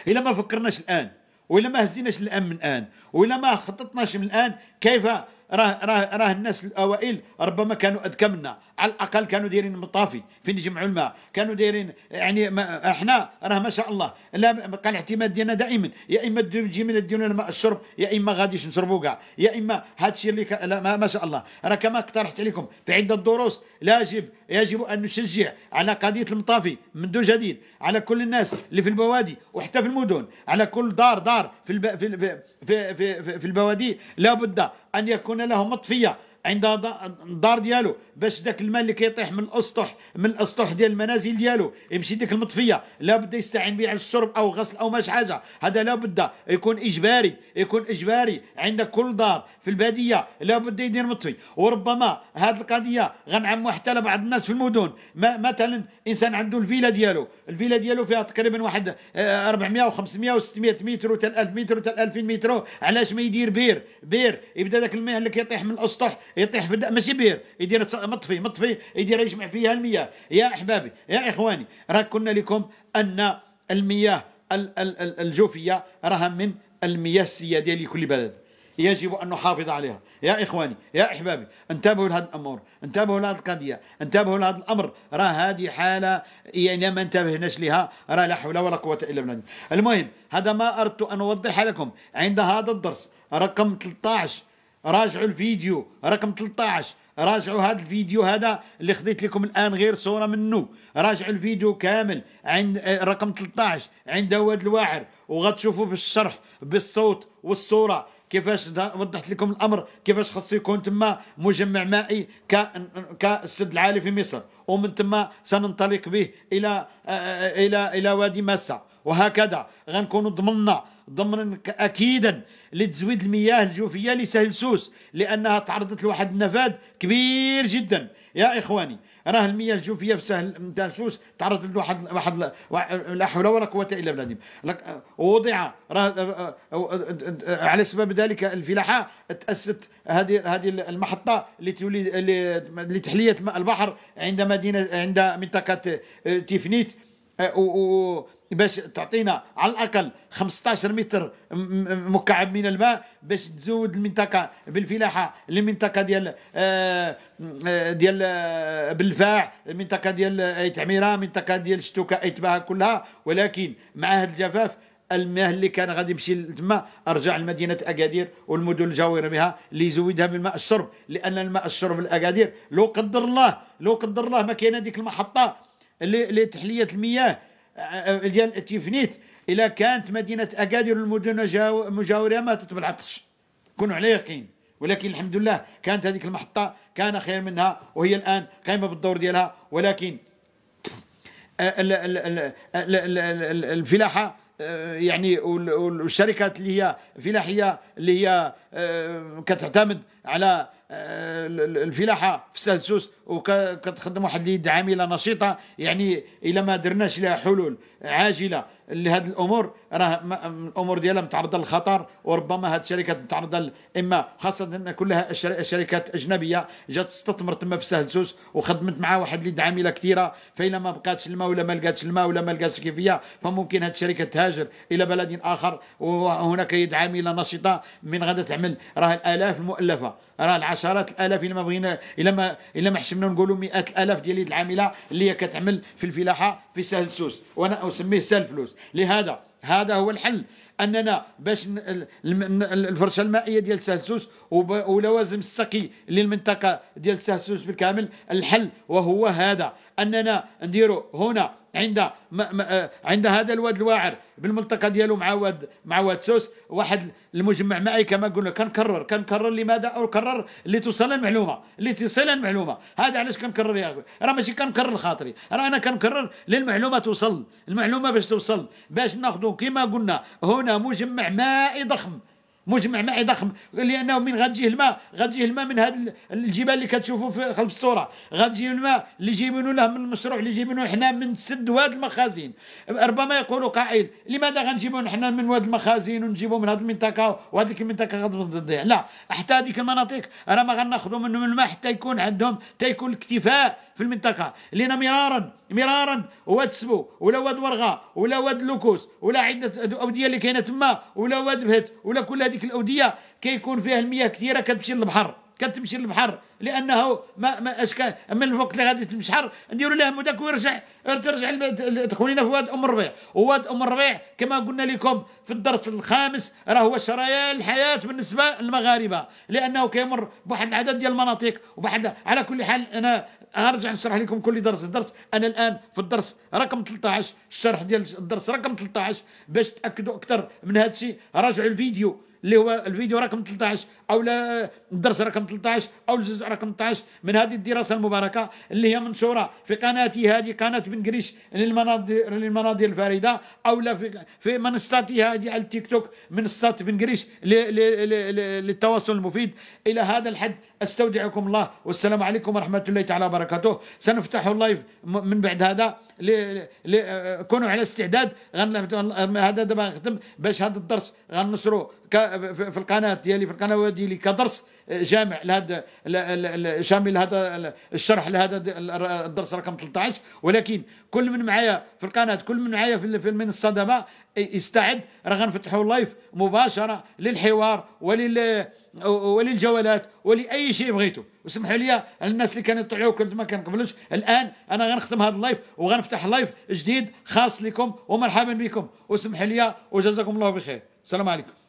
الا ما فكرناش الان وإلا ما هزيناش الآن من الآن وإلا ما خططناش من الآن كيف راه راه راه الناس الاوائل ربما كانوا اذكى منا على الاقل كانوا دايرين مطافي فين يجمعوا الماء كانوا دايرين يعني ما احنا راه ما شاء الله لا بقى الاعتماد ديالنا دائما يا اما تجي من ديالنا الماء الشرب يا اما غاديش نشربوا كاع يا اما هادشي اللي ك... لا ما, ما شاء الله راه كما اقترحت عليكم في عده دروس يجب يجب ان نشجع على قضيه المطافي منذ جديد على كل الناس اللي في البوادي وحتى في المدن على كل دار دار في الب... في, الب... في في في, في البوادي لابد أن يكون له مطفية عندها الدار ديالو باش داك الماء اللي كيطيح من الاسطح من الاسطح ديال المنازل ديالو يمشي ديك المطفيه لابد يستعين بها الشرب او غسل او ماش حاجه هذا لابد يكون اجباري يكون اجباري عند كل دار في الباديه لابد يدير مطفي وربما هذه القضيه غنعموا حتى لبعض الناس في المدن ما مثلا انسان عنده الفيلا ديالو الفيلا ديالو فيها تقريبا واحد 400 و500 و600 متر و 1000 متر و 2000 متر علاش ما يدير بير بير يبدا داك الماء اللي كيطيح من الاسطح يطيح في ماشي بير يدير مطفي مطفي يدير يجمع فيها المياه يا احبابي يا اخواني راه قلنا لكم ان المياه الجوفيه راها من المياه السياديه لكل بلد يجب أن نحافظ عليها يا إخواني يا إحبابي انتبهوا لهذا الأمر انتبهوا لهذه القضية انتبهوا لهذا الأمر راه هذه حالة يعني ما انتبهناش لها راه لا حول ولا قوة إلا بالله المهم هذا ما أردت أن اوضح لكم عند هذا الدرس رقم 13 راجعوا الفيديو رقم 13 راجعوا هذا الفيديو هذا اللي خديت لكم الان غير صوره منه راجعوا الفيديو كامل عند آه، رقم 13 عند واد الواعر وغتشوفوا بالشرح بالصوت والصوره كيفاش وضحت لكم الامر كيفاش خصو يكون تما مجمع مائي ك كالسد العالي في مصر ومن تما سننطلق به الى آه، آه، الى الى وادي ماسه وهكذا غنكونوا ضمننا ضمنا اكيدا لتزويد المياه الجوفيه لسهل سوس لانها تعرضت لواحد النفاد كبير جدا يا اخواني راه المياه الجوفيه في سهل نتاع سوس تعرضت لواحد واحد لا حول ولا قوه الا بالله وضع راه أه، أه، أه، على سبب ذلك الفلاحه تاسست هذه هذه المحطه لتولي لتحليه ماء البحر عند مدينه عند منطقه تيفنيت باش تعطينا على الاقل 15 متر مكعب من الماء باش تزود المنطقه بالفلاحه المنطقه ديال آه، آه، ديال آه، بلفاع المنطقه ديال تعميره المنطقه ديال شتوكه اتباها كلها ولكن مع هذا الجفاف الماء اللي كان غادي يمشي تما ارجع لمدينه اكادير والمدن الجاوره بها اللي يزودها بالماء الشرب لان الماء الشرب الاكادير لو قدر الله لو قدر الله ما كاين هذيك المحطه لتحليه المياه ديال تيفنيت الا كانت مدينه اكادير والمدن المجاوره ما تتبلعطش كونوا على يقين ولكن الحمد لله كانت هذيك المحطه كان خير منها وهي الان قائمه بالدور ديالها ولكن الفلاحه يعني والشركات اللي هي فلاحيه اللي هي آه، كتعتمد على آه، الفلاحه في سلسوس وكتخدم واحد اليد عامله نشيطه يعني الى ما درناش لها حلول عاجله لهذه الامور راه الامور ديالها متعرضه للخطر وربما هذه الشركات متعرضه اما خاصه ان كلها شركات اجنبيه جات استثمرت تما في سهل سوس وخدمت مع واحد اليد عامله كثيره فإلا ما بقاتش الماء ولا ما لقاتش الماء ولا ما لقاتش كيفيه فممكن هذه الشركه تهاجر الى بلد اخر وهناك يد عامله نشطه من غدا تعمل راه الالاف المؤلفه راه العشرات الالاف الا ما بغينا الا ما الا ما حشمنا نقولوا مئات الالاف ديال يد العامله اللي هي كتعمل في الفلاحه في سهل سوس وانا اسميه سهل فلوس لهذا هذا هو الحل اننا باش الفرشه المائيه ديال سوس ولوازم السقي للمنطقه ديال سوس بالكامل الحل وهو هذا اننا نديروا هنا عند آه، عند هذا الواد الواعر بالملتقى ديالو مع واد مع واد سوس واحد المجمع معي كما قلنا كنكرر كنكرر لماذا او كرر لتوصل المعلومه لتوصل المعلومه هذا علاش كنكرر يا راه ماشي كنكرر لخاطري راه انا كنكرر للمعلومه توصل المعلومه باش توصل باش ناخذ كما قلنا هنا مجمع مائي ضخم مجمع مائي ضخم لانه من غتجيه الماء غتجيه الماء من هاد الجبال اللي كتشوفوا في خلف الصوره غتجيه الماء اللي جايبينو له من المشروع اللي جايبينو حنا من سد واد المخازين ربما يقول قائل لماذا غنجيبو حنا من واد المخازين ونجيبو من هاد المنطقه وهذيك المنطقه غتضيع لا حتى هذيك المناطق راه ما غناخذو منهم الماء حتى يكون عندهم حتى يكون الاكتفاء في المنطقه لان مرارا مرارا واد سبو ولا واد ورغا ولا واد لوكوس ولا عده أودية اللي كاينه تما ولا واد بهت ولا كل هذيك الاوديه كيكون فيها المياه كثيره كتمشي للبحر كتمشي للبحر لانه ما, ما اشكال من الوقت اللي غادي تمشي حر نديروا لها مداك ويرجع ترجع تخونينا في واد ام الربيع وواد ام الربيع كما قلنا لكم في الدرس الخامس راه هو شريان الحياه بالنسبه للمغاربه لانه كيمر بواحد العدد ديال المناطق وبواحد على كل حال انا ارجع نشرح لكم كل درس درس انا الان في الدرس رقم 13 الشرح ديال الدرس رقم 13 باش تاكدوا اكثر من هذا الشيء راجعوا الفيديو اللي هو الفيديو رقم 13 او الدرس رقم 13 او الجزء رقم 13 من هذه الدراسه المباركه اللي هي منشوره في قناتي هذه قناه بنجريش للمناظر للمناظر الفريده او لا في في منصتي هذه التيك توك منصه بنجريش للتواصل المفيد الى هذا الحد استودعكم الله والسلام عليكم ورحمه الله تعالى وبركاته سنفتح اللايف من بعد هذا كونوا على استعداد هذا دابا نخدم باش هذا الدرس غنصرو في القناه ديالي في القنوات ديالي كدرس جامع لهذا شامل هذا الشرح لهذا الدرس رقم 13 ولكن كل من معايا في القناه كل من معايا في المنصه دابا يستعد راه غنفتحوا اللايف مباشره للحوار ولل وللجولات ولاي شيء بغيتو وسمحوا لي على الناس اللي كانوا يطلعوا كنت ما كنقبلوش الان انا غنختم هذا اللايف وغنفتح لايف جديد خاص لكم ومرحبا بكم وسمحوا لي وجزاكم الله بخير السلام عليكم